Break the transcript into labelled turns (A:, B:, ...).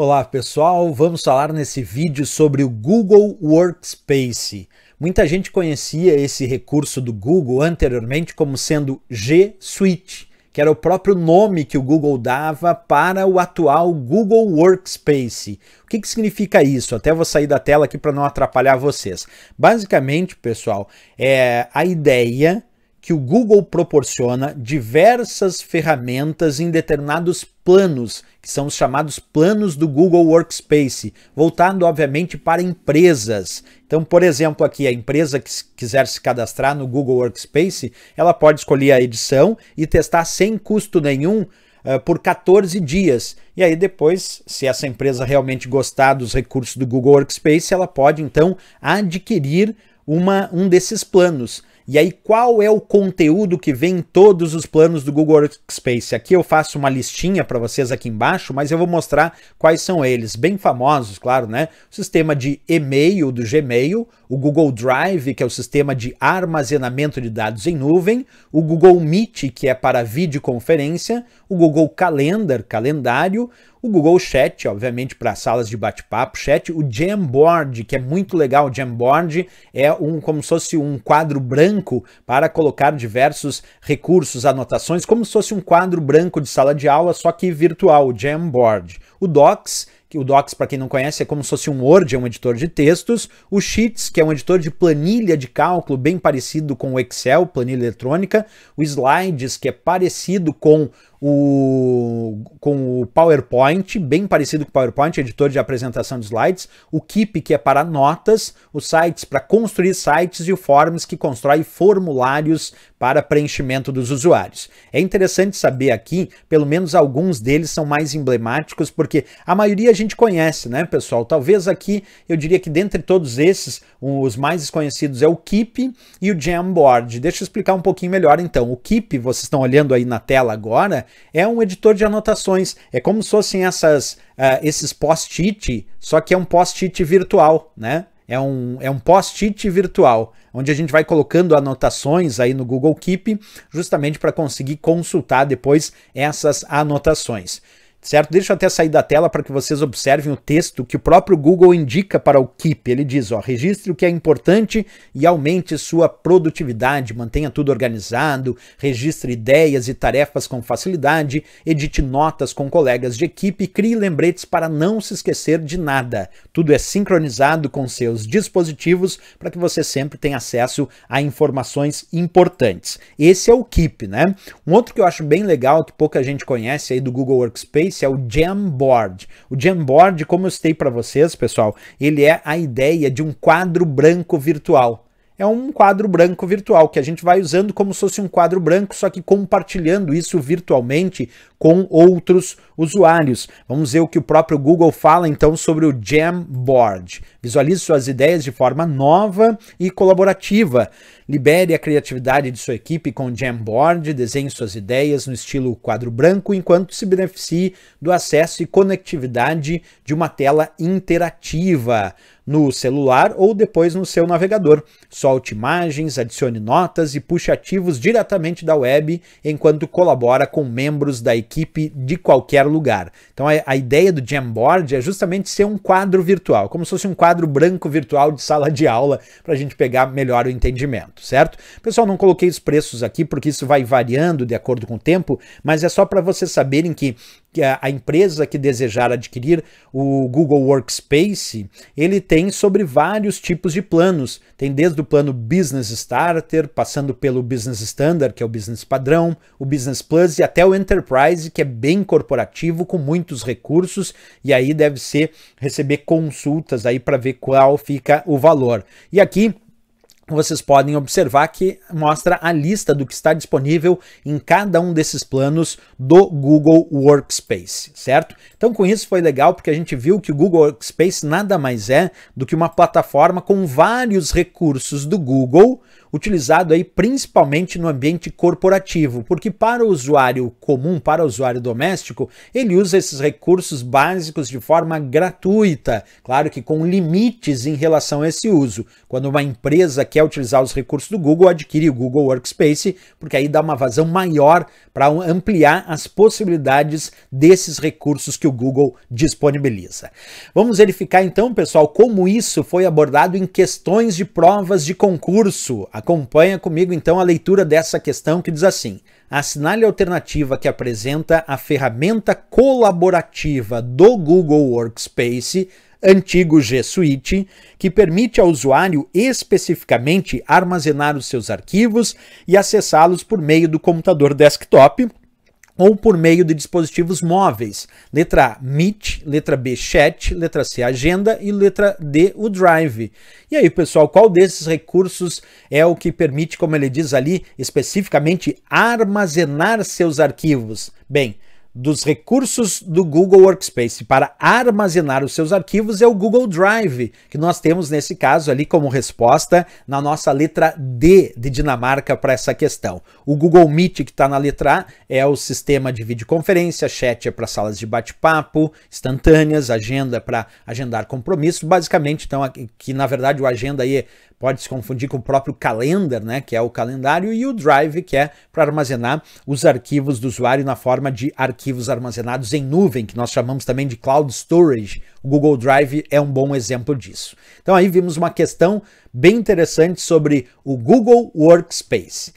A: Olá pessoal, vamos falar nesse vídeo sobre o Google Workspace. Muita gente conhecia esse recurso do Google anteriormente como sendo G Suite, que era o próprio nome que o Google dava para o atual Google Workspace. O que, que significa isso? Até vou sair da tela aqui para não atrapalhar vocês. Basicamente, pessoal, é a ideia que o Google proporciona diversas ferramentas em determinados planos, que são os chamados planos do Google Workspace, voltado obviamente para empresas. Então, por exemplo, aqui a empresa que quiser se cadastrar no Google Workspace, ela pode escolher a edição e testar sem custo nenhum eh, por 14 dias. E aí depois, se essa empresa realmente gostar dos recursos do Google Workspace, ela pode então adquirir uma, um desses planos. E aí, qual é o conteúdo que vem em todos os planos do Google Workspace? Aqui eu faço uma listinha para vocês aqui embaixo, mas eu vou mostrar quais são eles. Bem famosos, claro, né? O sistema de e-mail do Gmail, o Google Drive, que é o sistema de armazenamento de dados em nuvem, o Google Meet, que é para videoconferência, o Google Calendar, calendário, o Google Chat, obviamente, para salas de bate-papo, chat, o Jamboard, que é muito legal. O Jamboard é um como se fosse um quadro branco para colocar diversos recursos, anotações, como se fosse um quadro branco de sala de aula, só que virtual, o Jamboard. O Docs que o Docs, para quem não conhece, é como se fosse um Word, é um editor de textos. O Sheets, que é um editor de planilha de cálculo, bem parecido com o Excel, planilha eletrônica. O Slides, que é parecido com o, com o PowerPoint, bem parecido com o PowerPoint, editor de apresentação de slides, o Keep, que é para notas, o Sites para construir sites e o Forms, que constrói formulários para preenchimento dos usuários. É interessante saber aqui, pelo menos alguns deles são mais emblemáticos, porque a maioria gente conhece, né, pessoal? Talvez aqui eu diria que dentre todos esses, um, os mais desconhecidos é o Keep e o Jamboard. Deixa eu explicar um pouquinho melhor então. O Keep, vocês estão olhando aí na tela agora, é um editor de anotações. É como se fossem essas, uh, esses post-it, só que é um post-it virtual, né? É um, é um post-it virtual, onde a gente vai colocando anotações aí no Google Keep, justamente para conseguir consultar depois essas anotações certo? Deixa eu até sair da tela para que vocês observem o texto que o próprio Google indica para o Keep. Ele diz, ó, registre o que é importante e aumente sua produtividade, mantenha tudo organizado, registre ideias e tarefas com facilidade, edite notas com colegas de equipe e crie lembretes para não se esquecer de nada. Tudo é sincronizado com seus dispositivos para que você sempre tenha acesso a informações importantes. Esse é o Keep, né? Um outro que eu acho bem legal, que pouca gente conhece aí do Google Workspace, esse é o Jamboard. O Jamboard, como eu citei para vocês, pessoal, ele é a ideia de um quadro branco virtual é um quadro branco virtual que a gente vai usando como se fosse um quadro branco, só que compartilhando isso virtualmente com outros usuários. Vamos ver o que o próprio Google fala então sobre o Jamboard. Visualize suas ideias de forma nova e colaborativa. Libere a criatividade de sua equipe com Jamboard, desenhe suas ideias no estilo quadro branco, enquanto se beneficie do acesso e conectividade de uma tela interativa no celular ou depois no seu navegador. Solte imagens, adicione notas e puxe ativos diretamente da web enquanto colabora com membros da equipe de qualquer lugar. Então a, ideia do Jamboard é justamente ser um quadro virtual, como se fosse um quadro branco virtual de sala de aula, para a gente pegar melhor o entendimento certo? Pessoal, não coloquei os preços aqui porque isso vai variando de acordo com o tempo, mas é só para vocês saberem que a empresa que desejar adquirir o Google Workspace, ele tem sobre vários tipos de planos. Tem desde o plano Business Starter, passando pelo Business Standard, que é o Business Padrão, o Business Plus e até o Enterprise, que é bem corporativo, com muitos recursos, e aí deve ser receber consultas aí para ver qual fica o valor. E aqui vocês podem observar que mostra a lista do que está disponível em cada um desses planos do Google Workspace, certo? Então, com isso foi legal porque a gente viu que o Google Workspace nada mais é do que uma plataforma com vários recursos do Google utilizado aí principalmente no ambiente corporativo, porque para o usuário comum, para o usuário doméstico, ele usa esses recursos básicos de forma gratuita, claro que com limites em relação a esse uso. Quando uma empresa quer utilizar os recursos do Google, adquire o Google Workspace, porque aí dá uma vazão maior para ampliar as possibilidades desses recursos que o Google disponibiliza. Vamos verificar então, pessoal, como isso foi abordado em questões de provas de concurso. Acompanha comigo então a leitura dessa questão que diz assim: assinale a alternativa que apresenta a ferramenta colaborativa do Google Workspace, antigo G Suite, que permite ao usuário especificamente armazenar os seus arquivos e acessá-los por meio do computador desktop ou por meio de dispositivos móveis. Letra A, Meet, letra B, Chat, letra C, Agenda e letra D, o Drive. E aí, pessoal, qual desses recursos é o que permite, como ele diz ali, especificamente armazenar seus arquivos? Bem, dos recursos do Google Workspace para armazenar os seus arquivos é o Google Drive, que nós temos nesse caso ali como resposta na nossa letra D de Dinamarca para essa questão. O Google Meet, que está na letra A, é o sistema de videoconferência, chat é para salas de bate-papo, instantâneas, agenda é para agendar compromissos, basicamente, então, que na verdade o agenda aí é pode se confundir com o próprio Calendar, né, que é o calendário, e o Drive, que é para armazenar os arquivos do usuário na forma de arquivos armazenados em nuvem, que nós chamamos também de cloud storage. O Google Drive é um bom exemplo disso. Então aí vimos uma questão bem interessante sobre o Google Workspace.